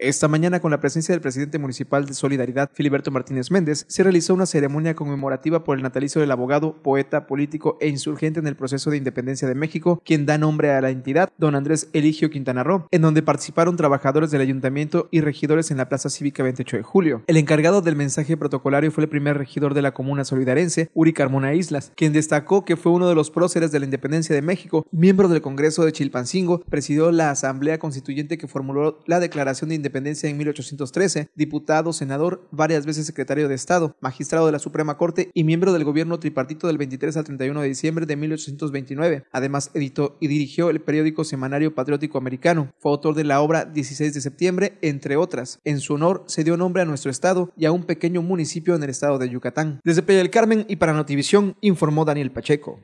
Esta mañana, con la presencia del presidente municipal de Solidaridad, Filiberto Martínez Méndez, se realizó una ceremonia conmemorativa por el natalicio del abogado, poeta, político e insurgente en el proceso de independencia de México, quien da nombre a la entidad, don Andrés Eligio Quintana Roo, en donde participaron trabajadores del ayuntamiento y regidores en la Plaza Cívica 28 de Julio. El encargado del mensaje protocolario fue el primer regidor de la comuna solidarense, Uri Carmona Islas, quien destacó que fue uno de los próceres de la independencia de México, miembro del Congreso de Chilpancingo, presidió la Asamblea Constituyente que formuló la Declaración de Independencia independencia en 1813, diputado, senador, varias veces secretario de Estado, magistrado de la Suprema Corte y miembro del gobierno tripartito del 23 al 31 de diciembre de 1829. Además, editó y dirigió el periódico Semanario Patriótico Americano. Fue autor de la obra 16 de septiembre, entre otras. En su honor se dio nombre a nuestro estado y a un pequeño municipio en el estado de Yucatán. Desde Peña del Carmen y para Notivisión informó Daniel Pacheco.